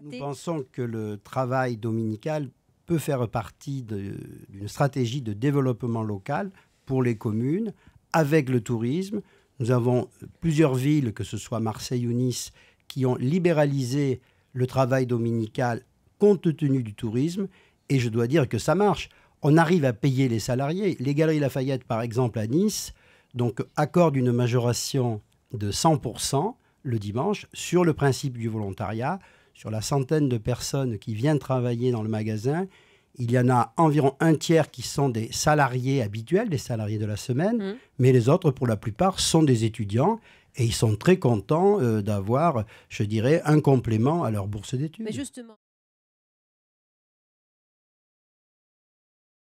Nous pensons que le travail dominical peut faire partie d'une stratégie de développement local pour les communes avec le tourisme. Nous avons plusieurs villes, que ce soit Marseille ou Nice, qui ont libéralisé le travail dominical compte tenu du tourisme. Et je dois dire que ça marche. On arrive à payer les salariés. Les Galeries Lafayette, par exemple, à Nice, donc accordent une majoration de 100% le dimanche sur le principe du volontariat sur la centaine de personnes qui viennent travailler dans le magasin, il y en a environ un tiers qui sont des salariés habituels, des salariés de la semaine, mmh. mais les autres, pour la plupart, sont des étudiants. Et ils sont très contents euh, d'avoir, je dirais, un complément à leur bourse d'études. Mais justement.